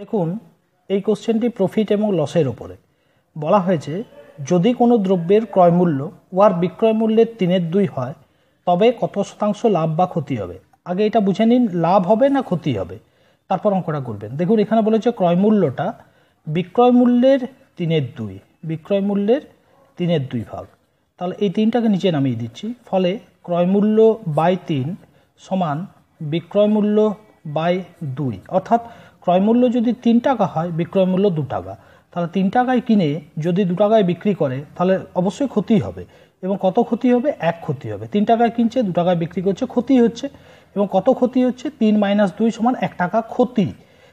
দেখুন এই কোশ্চেনটি প্রফিট এবং লসের ওপরে বলা হয়েছে যদি কোনো দ্রব্যের ক্রয়মূল্য ওয়ার বিক্রয় মূল্যের তিনের দুই হয় তবে কত শতাংশ লাভ বা ক্ষতি হবে আগে এটা বুঝে নিন লাভ হবে না ক্ষতি হবে তারপর অঙ্কটা করবেন দেখুন এখানে বলেছে ক্রয়মূল্যটা বিক্রয় মূল্যের তিনের দুই বিক্রয় মূল্যের তিনের দুই ভাগ তাহলে এই তিনটাকে নিচে নামিয়ে দিচ্ছি ফলে ক্রয়মূল্য বাই তিন সমান বিক্রয় মূল্য বাই দুই অর্থাৎ ক্রয়মূল্য যদি তিন টাকা হয় বিক্রয় মূল্য দু টাকা তাহলে তিন টাকায় কিনে যদি দু টাকায় বিক্রি করে তাহলে অবশ্যই ক্ষতি হবে এবং কত ক্ষতি হবে এক ক্ষতি হবে তিন টাকায় কিনছে দু টাকায় বিক্রি করছে ক্ষতি হচ্ছে এবং কত ক্ষতি হচ্ছে তিন মাইনাস দুই সমান এক টাকা ক্ষতি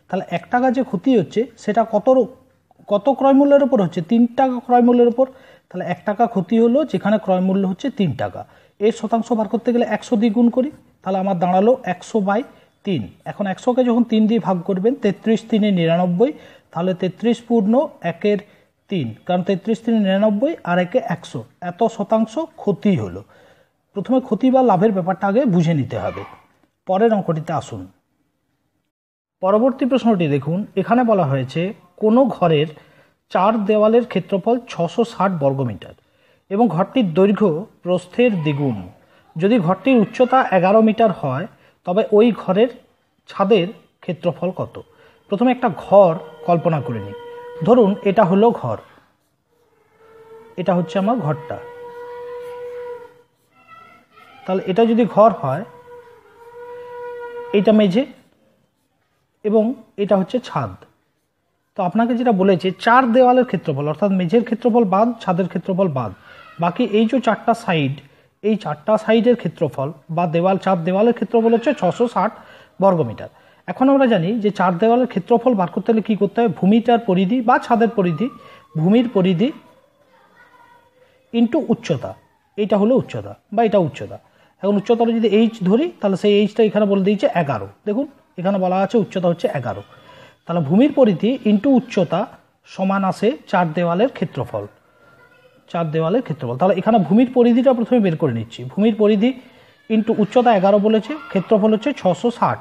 তাহলে এক টাকা যে ক্ষতি হচ্ছে সেটা কত কত ক্রয়মূল্যের ওপর হচ্ছে তিন টাকা ক্রয়মূল্যের ওপর তাহলে এক টাকা ক্ষতি হলো যেখানে ক্রয়মূল্য হচ্ছে তিন টাকা এর শতাংশ বার করতে গেলে একশো দিয়ে গুণ করি তাহলে আমার দাঁড়ালো একশো বাই তিন এখন একশোকে যখন তিন দিয়ে ভাগ করবেন তেত্রিশ তিনে নিরানব্বই তাহলে তেত্রিশ পূর্ণ একের তিন কারণ তেত্রিশ তিনে নিরানব্বই আর একে একশো এত শতাংশ ক্ষতি হলো প্রথমে ক্ষতি বা লাভের ব্যাপারটা আগে বুঝে নিতে হবে পরের অঙ্কটিতে আসুন পরবর্তী প্রশ্নটি দেখুন এখানে বলা হয়েছে কোনো ঘরের চার দেওয়ালের ক্ষেত্রফল ছশো ষাট বর্গমিটার এবং ঘরটির দৈর্ঘ্য প্রস্থের দ্বিগুণ যদি ঘরটির উচ্চতা এগারো মিটার হয় তবে ওই ঘরের ছাদের ক্ষেত্রফল কত প্রথমে একটা ঘর কল্পনা করে নিই ধরুন এটা হলো ঘর এটা হচ্ছে আমার ঘরটা তাহলে এটা যদি ঘর হয় এটা মেঝে এবং এটা হচ্ছে ছাদ তো আপনাকে যেটা বলেছে চার দেওয়ালের ক্ষেত্রফল অর্থাৎ মেঝের ক্ষেত্রফল বাদ ছাদের ক্ষেত্রফল বাদ বাকি এই যে চারটা সাইড এই চারটা সাইডের ক্ষেত্রফল বা দেওয়াল চার দেওয়ালের ক্ষেত্রফল হচ্ছে ছশো ষাট বর্গমিটার এখন আমরা জানি যে চার দেওয়ালের ক্ষেত্রফল বার করতে হলে কী করতে হবে ভূমিটার পরিধি বা ছাদের পরিধি ভূমির পরিধি ইন্টু উচ্চতা এইটা হলো উচ্চতা বা এটা উচ্চতা এখন উচ্চতা যদি এইচ ধরি তাহলে সেই এইচটা এখানে বলে দিয়েছে এগারো দেখুন এখানে বলা আছে উচ্চতা হচ্ছে এগারো তাহলে ভূমির পরিধি ইন্টু উচ্চতা সমান আছে চার দেওয়ালের ক্ষেত্রফল চার দেওয়ালের ক্ষেত্রফল তাহলে এখানে ভূমির পরিধিটা প্রথমে বের করে নিচ্ছি ভূমির পরিধি ইন্টু উচ্চতা এগারো বলেছে ক্ষেত্রফল হচ্ছে ছশো ষাট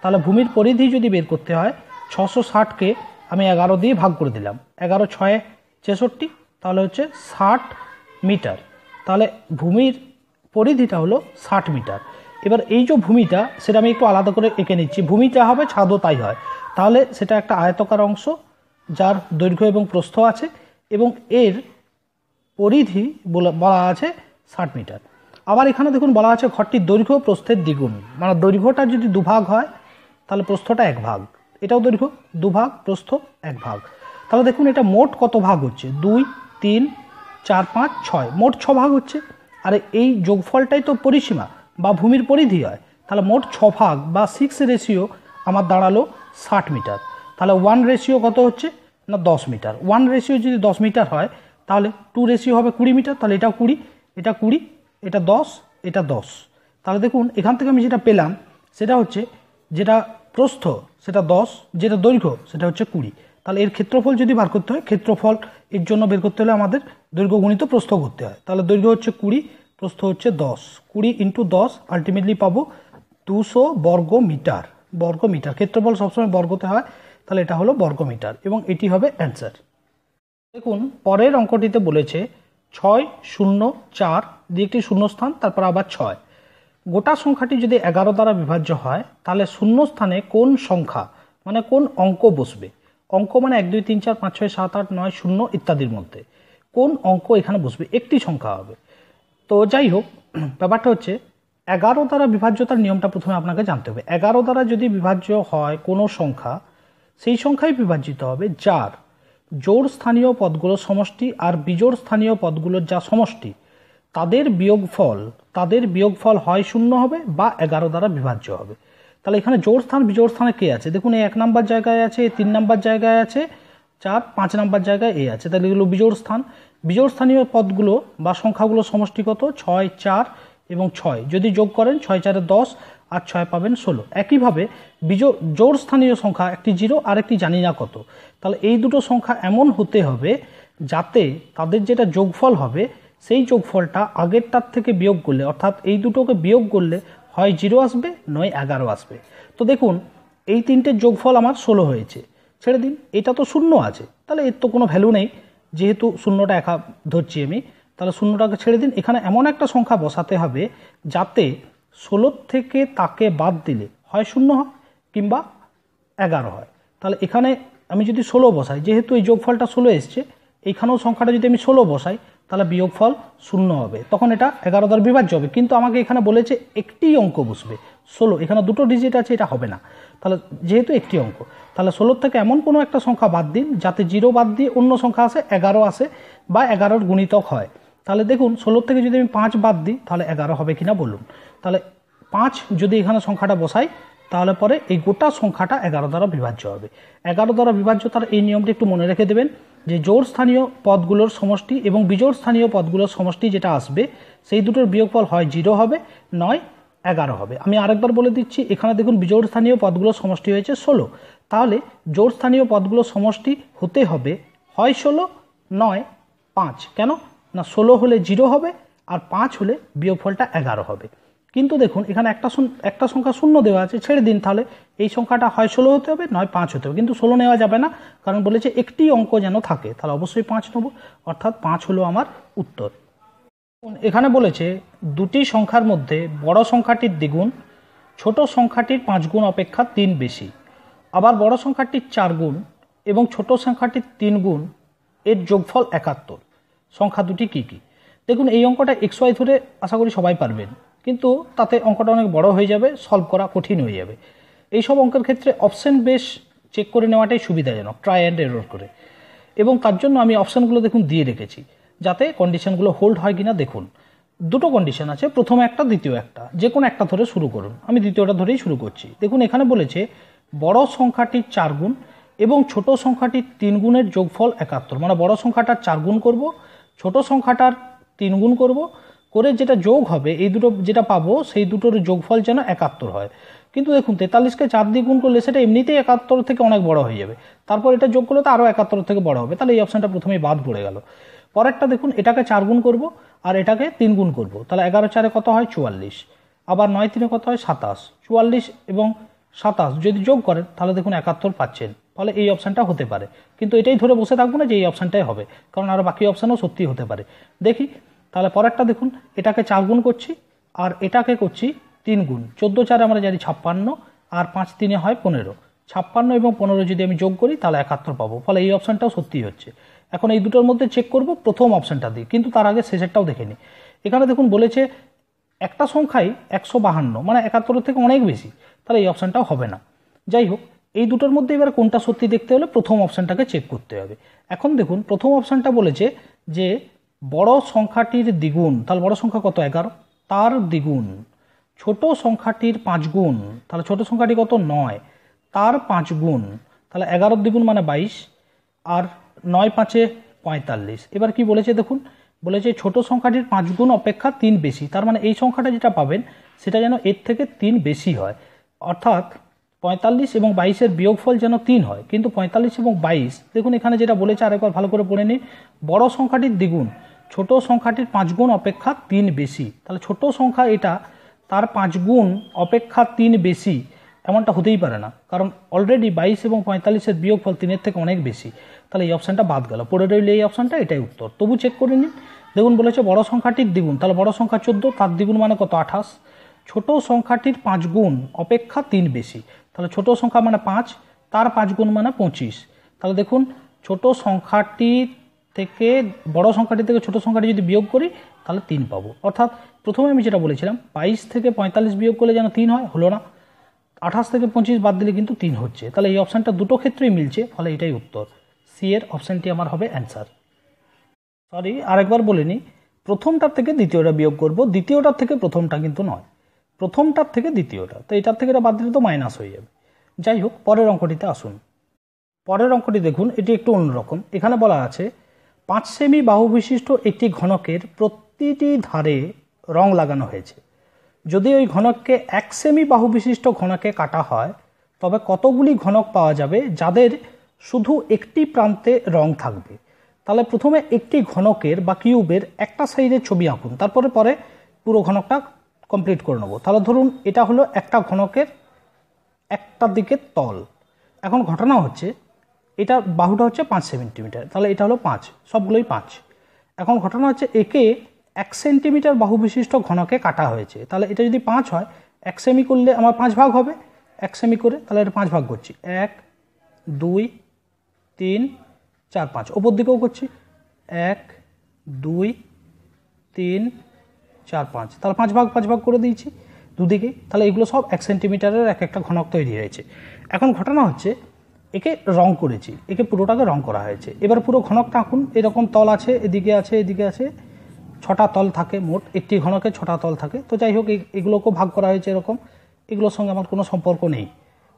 তাহলে ভূমির পরিধি যদি বের করতে হয় ছশো ষাটকে আমি এগারো দিয়ে ভাগ করে দিলাম এগারো ছয়ে ছেষট্টি তাহলে হচ্ছে ষাট মিটার তাহলে ভূমির পরিধিটা হলো ষাট মিটার এবার এই যে ভূমিটা সেটা আমি একটু আলাদা করে এঁকে নিচ্ছি ভূমিটা হবে ছাদও তাই হয় তাহলে সেটা একটা আয়তকার অংশ যার দৈর্ঘ্য এবং প্রস্থ আছে এবং এর পরিধি বলা আছে ষাট মিটার আবার এখানে দেখুন বলা আছে ঘরটির দৈর্ঘ্য প্রস্থের দ্বিগুণ মানে দৈর্ঘ্যটা যদি দুভাগ হয় তাহলে প্রস্থটা এক ভাগ এটাও দৈর্ঘ্য দুভাগ প্রস্থ এক ভাগ তাহলে দেখুন এটা মোট কত ভাগ হচ্ছে দুই তিন চার পাঁচ ছয় মোট ছ ভাগ হচ্ছে আর এই যোগফলটাই তো পরিসীমা বা ভূমির পরিধি হয় তাহলে মোট ছ ভাগ বা সিক্স রেশিও আমার দাঁড়ালো ষাট মিটার তাহলে ওয়ান রেশিও কত হচ্ছে না দশ মিটার ওয়ান রেশিও যদি দশ মিটার হয় তাহলে টু রেশিও হবে কুড়ি মিটার তাহলে এটাও কুড়ি এটা কুড়ি এটা দশ এটা দশ তাহলে দেখুন এখান থেকে আমি যেটা পেলাম সেটা হচ্ছে যেটা প্রস্থ সেটা দশ যেটা দৈর্ঘ্য সেটা হচ্ছে কুড়ি তাহলে এর ক্ষেত্রফল যদি বার করতে হয় ক্ষেত্রফল এর জন্য বের করতে হলে আমাদের দৈর্ঘ্য গণিত প্রস্থ করতে হয় তাহলে দৈর্ঘ্য হচ্ছে কুড়ি প্রস্থ হচ্ছে দশ কুড়ি ইন্টু দশ আলটিমেটলি পাবো দুশো বর্গ মিটার বর্গ মিটার ক্ষেত্রফল সবসময় বর্গতে হয় তাহলে এটা হলো বর্গ মিটার এবং এটি হবে অ্যান্সার দেখুন পরের অঙ্কটিতে বলেছে ছয় শূন্য চার দিয়ে একটি শূন্যস্থান তারপর আবার ছয় গোটা সংখ্যাটি যদি এগারো দ্বারা বিভাজ্য হয় তাহলে শূন্য স্থানে কোন সংখ্যা মানে কোন অঙ্ক বসবে অঙ্ক মানে এক দুই তিন চার পাঁচ ছয় সাত আট নয় শূন্য ইত্যাদির মধ্যে কোন অঙ্ক এখানে বসবে একটি সংখ্যা হবে তো যাই হোক ব্যাপারটা হচ্ছে এগারো দ্বারা বিভাজ্যতার নিয়মটা প্রথমে আপনাকে জানতে হবে এগারো দ্বারা যদি বিভাজ্য হয় কোনো সংখ্যা সেই সংখ্যাই বিভাজিত হবে যার জোড় স্থানীয় পদগুলোর সমষ্টি আর বিজোড় স্থানীয় পদগুলোর যা সমষ্টি তাদের বিয়োগফল তাদের বিয়োগফল হয় শূন্য হবে বা এগারো দ্বারা বিভাজ্য হবে তাহলে এখানে জোর স্থান বিজোর স্থানে কে আছে দেখুন এক নাম্বার জায়গায় আছে তিন নাম্বার জায়গায় আছে চার পাঁচ নাম্বার জায়গায় এ আছে তাহলে এগুলো বিজোর স্থান বিজোর স্থানীয় পদগুলো বা সংখ্যাগুলো সমষ্টিগত ছয় চার এবং ছয় যদি যোগ করেন ছয় চারে দশ আর ছয় পাবেন ষোলো একইভাবে বিজো জোর স্থানীয় সংখ্যা একটি জিরো আর একটি জানি না কত তাহলে এই দুটো সংখ্যা এমন হতে হবে যাতে তাদের যেটা যোগফল হবে সেই যোগফলটা আগেরটার থেকে বিয়োগ করলে অর্থাৎ এই দুটোকে বিয়োগ করলে হয় জিরো আসবে নয় এগারো আসবে তো দেখুন এই তিনটের যোগফল আমার ষোলো হয়েছে ছেড়ে দিন এটা তো শূন্য আছে তাহলে এর তো কোনো ভ্যালু নেই যেহেতু শূন্যটা একা ধরছি আমি তাহলে শূন্যটাকে ছেড়ে দিন এখানে এমন একটা সংখ্যা বসাতে হবে যাতে ষোলোর থেকে তাকে বাদ দিলে হয় শূন্য হয় কিংবা এগারো হয় তাহলে এখানে আমি যদি ষোলো বসাই যেহেতু এই যোগফলটা ষোলো এসছে এইখানেও সংখ্যাটা যদি আমি ষোলো বসাই তাহলে বিয়োগফল শূন্য হবে তখন এটা এগারো দ্বার বিভাজ্য হবে কিন্তু আমাকে এখানে বলেছে একটি অঙ্ক বসবে ষোলো এখানে দুটো ডিজিট আছে এটা হবে না তাহলে যেহেতু একটি অঙ্ক তাহলে ষোলোর থেকে এমন কোনো একটা সংখ্যা বাদ দিন যাতে জিরো বাদ দিয়ে অন্য সংখ্যা আসে এগারো আসে বা এগারোর গুণিতক হয় তাহলে দেখুন ষোলো থেকে যদি আমি পাঁচ বাদ দিই তাহলে এগারো হবে কিনা বলুন তাহলে পাঁচ যদি এখানে সংখ্যাটা বসাই তাহলে পরে এই গোটা সংখ্যাটা এগারো দ্বারা বিভাজ্য হবে এগারো দ্বারা বিভাজ্য তার এই নিয়মটি একটু মনে রেখে দেবেন যে জোর স্থানীয় পদগুলোর সমষ্টি এবং বিজোড় স্থানীয় পদগুলোর সমষ্টি যেটা আসবে সেই দুটোর বিয়োগফল হয় জিরো হবে নয় এগারো হবে আমি আরেকবার বলে দিচ্ছি এখানে দেখুন বিজোর স্থানীয় পদগুলোর সমষ্টি হয়েছে ষোলো তাহলে জোর স্থানীয় পদগুলোর সমষ্টি হতে হবে হয় ষোলো নয় পাঁচ কেন না ষোলো হলে জিরো হবে আর পাঁচ হলে বিয়োগফলটা এগারো হবে কিন্তু দেখুন এখানে একটা একটা সংখ্যা শূন্য দেওয়া আছে ছেড়ে দিন তাহলে এই সংখ্যাটা হয় ষোলো হতে হবে নয় পাঁচ হতে হবে কিন্তু ষোলো নেওয়া যাবে না কারণ বলেছে একটি অঙ্ক যেন থাকে তাহলে অবশ্যই পাঁচ নেবো অর্থাৎ পাঁচ হলো আমার উত্তর এখানে বলেছে দুটি সংখ্যার মধ্যে বড় সংখ্যাটির দ্বিগুণ ছোট সংখ্যাটির পাঁচ গুণ অপেক্ষা তিন বেশি আবার বড় সংখ্যাটির চার গুণ এবং ছোট সংখ্যাটির তিন গুণ এর যোগফল একাত্তর সংখ্যা দুটি কি কি দেখুন এই অঙ্কটা এক্স ওয়াই ধরে আশা করি সবাই পারবেন কিন্তু তাতে অঙ্কটা অনেক বড় হয়ে যাবে সলভ করা কঠিন হয়ে যাবে এই সব অঙ্কের ক্ষেত্রে অপশন বেশ চেক করে নেওয়াটাই সুবিধাজনক ট্রাই অ্যান্ড এরর করে এবং তার জন্য আমি অপশানগুলো দেখুন দিয়ে রেখেছি যাতে কন্ডিশনগুলো হোল্ড হয় কিনা দেখুন দুটো কন্ডিশন আছে প্রথম একটা দ্বিতীয় একটা যে কোনো একটা ধরে শুরু করুন আমি দ্বিতীয়টা ধরেই শুরু করছি দেখুন এখানে বলেছে বড় সংখ্যাটি চার গুণ এবং ছোট সংখ্যাটির তিন গুণের যোগফল একাত্তর মানে বড় সংখ্যাটা চার গুণ করবো ছোট সংখ্যাটার তিনগুণ করব করে যেটা যোগ হবে এই দুটো যেটা পাবো সেই দুটোর যোগফল যেন একাত্তর হয় কিন্তু দেখুন তেতাল্লিশকে চার দিয়ে গুণ করলে সেটা এমনিতেই একাত্তর থেকে অনেক বড় হয়ে যাবে তারপর এটা যোগ করলে তো আরও একাত্তর থেকে বড় হবে তাহলে এই অপশানটা প্রথমেই বাদ পড়ে গেল পরেরটা দেখুন এটাকে চার গুণ করবো আর এটাকে তিন গুণ করবো তাহলে এগারো চারে কত হয় চুয়াল্লিশ আবার নয় তিনে কত হয় সাতাশ চুয়াল্লিশ এবং সাতাশ যদি যোগ করেন তাহলে দেখুন একাত্তর পাচ্ছেন ফলে এই অপশানটা হতে পারে কিন্তু এটাই ধরে বসে থাকবো না যে এই অপশানটাই হবে কারণ আরও বাকি অপশানও সত্যি হতে পারে দেখি তাহলে পরেরটা দেখুন এটাকে চার গুণ করছি আর এটাকে করছি তিন গুণ চোদ্দো চারে আমরা জানি ছাপ্পান্ন আর পাঁচ তিনে হয় পনেরো ছাপ্পান্ন এবং পনেরো যদি আমি যোগ করি তাহলে একাত্তর পাবো ফলে এই অপশানটাও সত্যি হচ্ছে এখন এই দুটোর মধ্যে চেক করব প্রথম অপশানটা দিই কিন্তু তার আগে শেষেরটাও দেখে নিই এখানে দেখুন বলেছে একটা সংখ্যাই একশো বাহান্ন মানে একাত্তরের থেকে অনেক বেশি তাহলে এই অপশানটাও হবে না যাই হোক এই দুটোর মধ্যে এবার কোনটা সত্যি দেখতে হলে প্রথম অপশানটাকে চেক করতে হবে এখন দেখুন প্রথম অপশানটা বলেছে যে বড় সংখ্যাটির দ্বিগুণ তাহলে বড় সংখ্যা কত এগারো তার দ্বিগুণ ছোট সংখ্যাটির পাঁচ গুণ তাহলে ছোট সংখ্যাটি কত নয় তার পাঁচ গুণ তাহলে এগারোর দ্বিগুণ মানে বাইশ আর নয় পাঁচে পঁয়তাল্লিশ এবার কি বলেছে দেখুন বলেছে ছোট সংখ্যাটির পাঁচ গুণ অপেক্ষা তিন বেশি তার মানে এই সংখ্যাটা যেটা পাবেন সেটা যেন এর থেকে তিন বেশি হয় অর্থাৎ পঁয়তাল্লিশ এবং বাইশের বিয়োগফল যেন তিন হয় কিন্তু পঁয়তাল্লিশ এবং বাইশ দেখুন এখানে যেটা বলেছে আরেকবার ভালো করে পড়ে নিন বড় সংখ্যাটির দ্বিগুণ ছোট সংখ্যাটির পাঁচগুণ অপেক্ষা তিন বেশি তাহলে ছোট সংখ্যা এটা তার পাঁচগুণ অপেক্ষা তিন বেশি এমনটা হতেই পারে না কারণ অলরেডি বাইশ এবং পঁয়তাল্লিশের বিয়োগফল তিনের থেকে অনেক বেশি তাহলে এই অপশানটা বাদ গেল পড়ে রইল এই অপশানটা এটাই উত্তর তবু চেক করে নিন দেখুন বলেছে বড় সংখ্যাটির দ্বিগুণ তাহলে বড় সংখ্যা চোদ্দো তার দ্বিগুণ মানে কত আঠাশ ছোট সংখ্যাটির পাঁচ গুণ অপেক্ষা তিন বেশি তাহলে ছোট সংখ্যা মানে পাঁচ তার পাঁচ গুণ মানে পঁচিশ তাহলে দেখুন ছোট সংখ্যাটি থেকে বড় সংখ্যাটি থেকে ছোট সংখ্যাটি যদি বিয়োগ করি তাহলে তিন পাবো অর্থাৎ প্রথমে আমি যেটা বলেছিলাম বাইশ থেকে পঁয়তাল্লিশ বিয়োগ করলে যেন তিন হয় হলো না আঠাশ থেকে পঁচিশ বাদ দিলে কিন্তু তিন হচ্ছে তাহলে এই অপশানটা দুটো ক্ষেত্রেই মিলছে ফলে এটাই উত্তর সি এর অপশানটি আমার হবে অ্যান্সার সরি আরেকবার বলিনি প্রথমটার থেকে দ্বিতীয়টা বিয়োগ করব দ্বিতীয়টার থেকে প্রথমটা কিন্তু নয় প্রথমটার থেকে দ্বিতীয়টা তো এটার থেকে এটা বাদ দিলে তো মাইনাস হয়ে যাবে যাই হোক পরের অঙ্কটিতে আসুন পরের অঙ্কটি দেখুন এটি একটু অন্যরকম এখানে বলা আছে পাঁচ সেমি বাহু বিশিষ্ট একটি ঘনকের প্রতিটি ধারে রং লাগানো হয়েছে যদি ওই ঘনককে এক সেমি বাহু বিশিষ্ট ঘনকে কাটা হয় তবে কতগুলি ঘনক পাওয়া যাবে যাদের শুধু একটি প্রান্তে রং থাকবে তাহলে প্রথমে একটি ঘনকের বা কিউবের একটা সাইডের ছবি আঁকুন তারপরে পরে পুরো ঘনকটা কমপ্লিট করে নেবো তাহলে ধরুন এটা হলো একটা ঘনকের একটা দিকের তল এখন ঘটনা হচ্ছে এটা বাহুটা হচ্ছে পাঁচ সেন্টিমিটার তাহলে এটা হলো পাঁচ সবগুলোই পাঁচ এখন ঘটনা হচ্ছে একে এক সেন্টিমিটার বাহু বিশিষ্ট ঘনকে কাটা হয়েছে তাহলে এটা যদি পাঁচ হয় এক সেমি করলে আমার পাঁচ ভাগ হবে এক সেমি করে তাহলে এটা পাঁচ ভাগ করছি এক দুই তিন চার পাঁচ ওপর দিকেও করছি এক দুই তিন চার পাঁচ তাহলে পাঁচ ভাগ পাঁচ ভাগ করে দিয়েছি দুদিকে তাহলে এগুলো সব এক সেন্টিমিটারের এক একটা ঘনক তৈরি হয়েছে এখন ঘটনা হচ্ছে একে রং করেছি একে পুরোটাকে রং করা হয়েছে এবার পুরো ঘনকটা আঁকুন এরকম তল আছে এদিকে আছে এদিকে আছে ছটা তল থাকে মোট একটি ঘনকে ছটা তল থাকে তো যাই হোক এগুলোকেও ভাগ করা হয়েছে এরকম এগুলোর সঙ্গে আমার কোনো সম্পর্ক নেই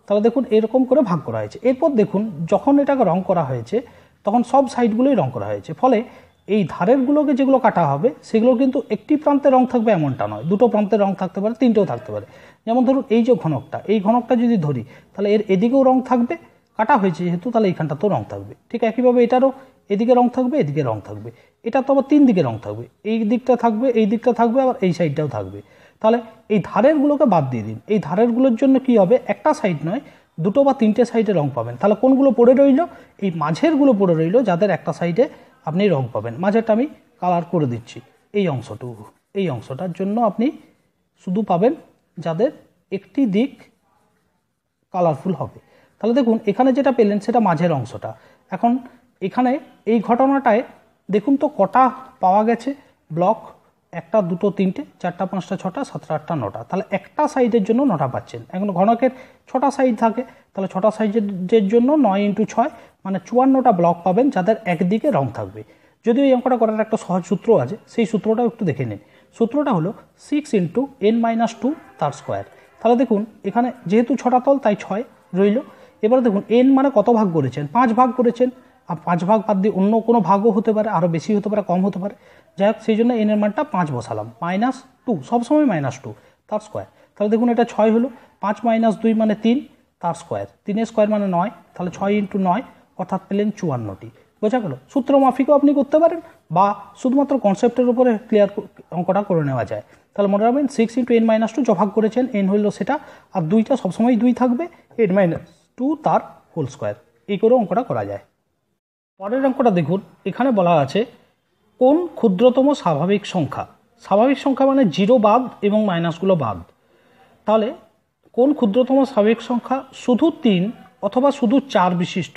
তাহলে দেখুন এরকম করে ভাগ করা হয়েছে এরপর দেখুন যখন এটাকে রং করা হয়েছে তখন সব সাইডগুলোই রং করা হয়েছে ফলে এই ধারেরগুলোকে যেগুলো কাটা হবে সেগুলো কিন্তু একটি প্রান্তে রং থাকবে এমনটা নয় দুটো প্রান্তে রং থাকতে পারে তিনটেও থাকতে পারে যেমন ধরুন এই যে ঘনকটা এই ঘনকটা যদি ধরি তাহলে এর এদিকেও রং থাকবে কাটা হয়েছে যেহেতু তাহলে এইখানটাতেও রং থাকবে ঠিক একইভাবে এটারও এদিকে রং থাকবে এদিকে রং থাকবে এটা তো আবার তিন দিকে রং থাকবে এই দিকটা থাকবে এই দিকটা থাকবে আবার এই সাইডটাও থাকবে তাহলে এই ধারেরগুলোকে বাদ দিয়ে দিন এই ধারেরগুলোর জন্য কি হবে একটা সাইড নয় দুটো বা তিনটে সাইডে রং পাবেন তাহলে কোনগুলো পড়ে রইল এই মাঝেরগুলো পড়ে রইল যাদের একটা সাইডে আপনি রং পাবেন মাঝেরটা আমি কালার করে দিচ্ছি এই অংশটুকু এই অংশটার জন্য আপনি শুধু পাবেন যাদের একটি দিক কালারফুল হবে তাহলে দেখুন এখানে যেটা পেলেন সেটা মাঝের অংশটা এখন এখানে এই ঘটনাটায় দেখুন তো কটা পাওয়া গেছে ব্লক একটা দুটো তিনটে চারটা পাঁচটা ছটা সাতটা আটটা নটা তাহলে একটা সাইজের জন্য নটা পাচ্ছেন এখন ঘনকের ছটা সাইজ থাকে তাহলে ছটা সাইজের জন্য নয় ইন্টু ছয় মানে চুয়ান্নটা ব্লক পাবেন যাদের একদিকে রং থাকবে যদিও এই অঙ্কটা করার একটা সহজ সূত্র আছে সেই সূত্রটাও একটু দেখে নিন সূত্রটা হলো six into N minus two তার স্কোয়ার তাহলে দেখুন এখানে যেহেতু ছটা তল তাই ছয় রইল এবারে দেখুন এন মানে কত ভাগ করেছেন পাঁচ ভাগ করেছেন আর পাঁচ ভাগ বাদ দিয়ে অন্য কোনো ভাগও হতে পারে আরও বেশি হতে পারে কম হতে পারে যাই হোক সেই জন্য এনের মানটা পাঁচ বসালাম মাইনাস টু সবসময় মাইনাস টু তার স্কোয়ার তাহলে দেখুন এটা ছয় হলো পাঁচ মাইনাস দুই মানে তিন তার স্কোয়ার তিনের স্কোয়ার মানে নয় তাহলে ছয় ইন্টু নয় অর্থাৎ পেলেন চুয়ান্নটি বোঝা গেল সূত্র মাফিকও আপনি করতে পারেন বা শুধুমাত্র কনসেপ্টের উপরে ক্লিয়ার অঙ্কটা করে নেওয়া যায় তাহলে মনে রাখবেন six into N minus two জভাগ করেছেন এন হইল সেটা আর দুইটা সবসময় দুই থাকবে এন মাইনাস টু তার হোল স্কোয়ার এই করে অঙ্কটা করা যায় পরের অঙ্কটা দেখুন এখানে বলা আছে কোন ক্ষুদ্রতম স্বাভাবিক সংখ্যা স্বাভাবিক সংখ্যা মানে জিরো বাদ এবং মাইনাসগুলো বাদ তাহলে কোন ক্ষুদ্রতম স্বাভাবিক সংখ্যা শুধু তিন অথবা শুধু চার বিশিষ্ট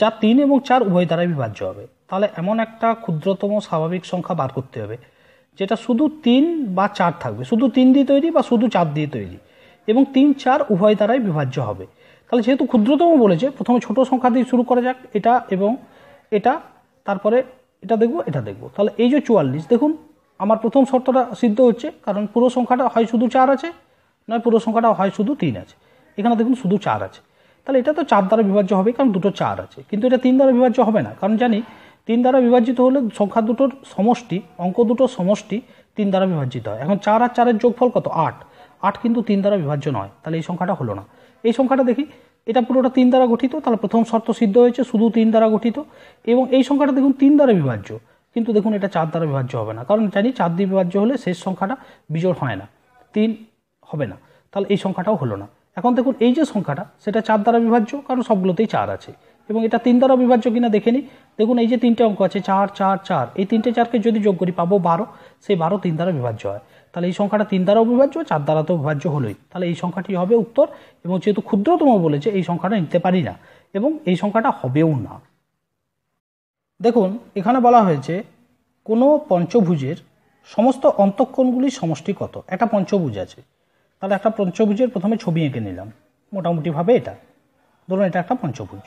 যা তিন এবং চার উভয় দ্বারাই বিভাজ্য হবে তাহলে এমন একটা ক্ষুদ্রতম স্বাভাবিক সংখ্যা বার করতে হবে যেটা শুধু তিন বা চার থাকবে শুধু তিন দিয়ে তৈরি বা শুধু চার দিয়ে তৈরি এবং তিন চার উভয় দ্বারাই বিভাজ্য হবে তাহলে যেহেতু ক্ষুদ্রতম বলেছে প্রথমে ছোট সংখ্যা দিয়ে শুরু করা যাক এটা এবং এটা তারপরে এটা দেখব এটা দেখব তাহলে এই যে চুয়াল্লিশ দেখুন আমার প্রথম শর্তটা সিদ্ধ হচ্ছে কারণ পুরো সংখ্যাটা হয় শুধু চার আছে নয় পুরো সংখ্যাটা হয় শুধু তিন আছে এখানে দেখুন শুধু চার আছে তাহলে এটা তো চার দ্বারা বিভাজ্য হবে কারণ দুটো চার আছে কিন্তু এটা তিন দ্বারা বিভাজ্য হবে না কারণ জানি তিন দ্বারা বিভাজিত হলে সংখ্যা দুটোর সমষ্টি অঙ্ক দুটোর সমষ্টি তিন দ্বারা বিভাজিত হয় এখন চার আর চারের যোগফল কত আট আট কিন্তু তিন দ্বারা বিভাজ্য নয় তাহলে এই সংখ্যাটা হলো না এই সংখ্যাটা দেখি এটা পুরোটা তিন দ্বারা গঠিত তাহলে প্রথম শর্ত সিদ্ধ হয়েছে শুধু তিন দ্বারা গঠিত এবং এই সংখ্যাটা দেখুন তিন দ্বারা বিভাজ্য কিন্তু দেখুন এটা চার দ্বারা বিভাজ্য হবে না কারণ জানি চার দিয়ে বিভাজ্য হলে শেষ সংখ্যাটা বিজোড় হয় না তিন হবে না তাহলে এই সংখ্যাটাও হলো না এখন দেখুন এই যে সংখ্যাটা সেটা চার দ্বারা বিভাজ্য কারণ সবগুলোতেই চার আছে এবং এটা তিন দ্বারা বিভাজ্য কিনা দেখে নিই দেখুন এই যে তিনটে অঙ্ক আছে চার চার চার এই তিনটে চারকে যদি যোগ করি পাবো বারো সেই বারো তিন দ্বারা বিভাজ্য হয় তাহলে এই সংখ্যাটা তিন দ্বারাও বিভাজ্য চার দ্বারা তো বিভাজ্য হলোই তাহলে এই সংখ্যাটি হবে উত্তর এবং যেহেতু ক্ষুদ্রতম বলেছে এই সংখ্যাটা নিতে পারি না এবং এই সংখ্যাটা হবেও না দেখুন এখানে বলা হয়েছে কোনো পঞ্চভুজের সমস্ত অন্তঃক্ষণগুলির সমষ্টি কত একটা পঞ্চভুজ আছে তাহলে একটা পঞ্চভুজের প্রথমে ছবি এঁকে নিলাম মোটামুটিভাবে এটা ধরুন এটা একটা পঞ্চভুজ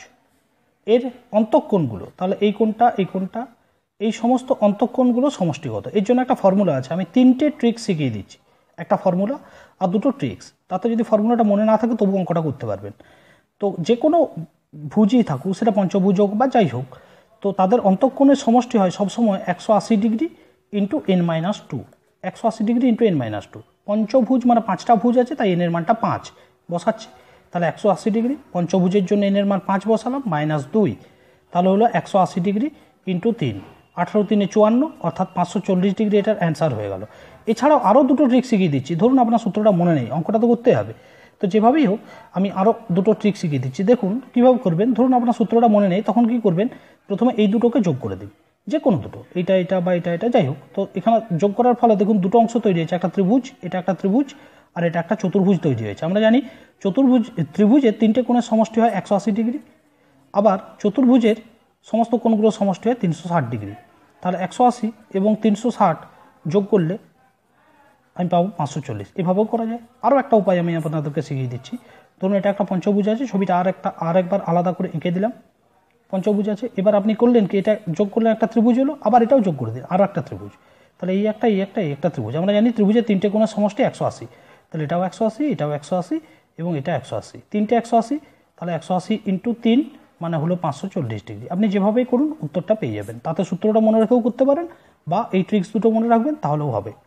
এর অন্তঃকোণগুলো তাহলে এই কোণটা এই কোণটা এই সমস্ত অন্তঃকোণগুলো সমষ্টিগত এর জন্য একটা ফর্মুলা আছে আমি তিনটে ট্রিক্স শিখিয়ে দিচ্ছি একটা ফর্মুলা আর দুটো ট্রিক্স তাতে যদি ফর্মুলাটা মনে না থাকে তবু অঙ্কটা করতে পারবেন তো যে কোনো ভুজই থাকুক সেটা পঞ্চভুজ হোক বা যাই হোক তো তাদের অন্তঃকোণের সমষ্টি হয় সবসময় একশো আশি degree into N minus two একশো আশি degree into N minus two পঞ্চভুজ মানে পাঁচটা ভুজ আছে তাই এনের মানটা পাঁচ বসাচ্ছি তাহলে একশো আশি ডিগ্রি পঞ্চভুজের জন্য এনের মান পাঁচ বসালাম মাইনাস দুই তাহলে হলো একশো আশি ডিগ্রি ইন্টু তিন আঠারো তিনে চুয়ান্ন অর্থাৎ পাঁচশো চল্লিশ ডিগ্রি এটার অ্যান্সার হয়ে গেল এছাড়াও আরও দুটো ট্রিক শিখিয়ে দিচ্ছি ধরুন আপনার সূত্রটা মনে নেই অঙ্কটা তো করতে হবে তো যেভাবেই হোক আমি আরও দুটো ট্রিক শিখিয়ে দিচ্ছি দেখুন কীভাবে করবেন ধরুন আপনার সূত্রটা মনে নেই তখন কি করবেন প্রথমে এই দুটোকে যোগ করে দিন যে কোনো দুটো এটা এটা বা এটা এটা যাই হোক তো এখানে যোগ করার ফলে দেখুন দুটো অংশ তৈরি হয়েছে একটা ত্রিভুজ এটা একটা ত্রিভুজ আর এটা একটা চতুর্ভুজ তৈরি হয়েছে আমরা জানি চতুর্ভুজ ত্রিভুজের তিনটে কোণের সমষ্টি হয় একশো আশি ডিগ্রি আবার চতুর্ভুজের সমস্ত কোণগুলো সমষ্টি হয় তিনশো ষাট ডিগ্রি তাহলে একশো আশি এবং তিনশো ষাট যোগ করলে আমি পাবো পাঁচশো চল্লিশ এভাবেও করা যায় আরও একটা উপায় আমি আপনাদেরকে শিখিয়ে দিচ্ছি ধরুন এটা একটা পঞ্চভুজ আছে ছবিটা আর একটা আর একবার আলাদা করে এঁকে দিলাম পঞ্চভুজ আছে এবার আপনি করলেন কি এটা যোগ করলে একটা ত্রিভুজ হলো আবার এটাও যোগ করে দিন আরও একটা ত্রিভুজ তাহলে এই একটা এই একটা এই একটা ত্রিভুজ আমরা জানি ত্রিভুজের তিনটে কোনো সমষ্টি একশো আশি তাহলে এটাও একশো আশি এটাও একশো আশি এবং এটা একশো আশি তিনটে একশো আশি তাহলে একশো আশি ইন্টু তিন মানে হলো পাঁচশো চল্লিশ ডিগ্রি আপনি যেভাবেই করুন উত্তরটা পেয়ে যাবেন তাতে সূত্রটা মনে রেখেও করতে পারেন বা এই ট্রিক্স দুটো মনে রাখবেন তাহলেও হবে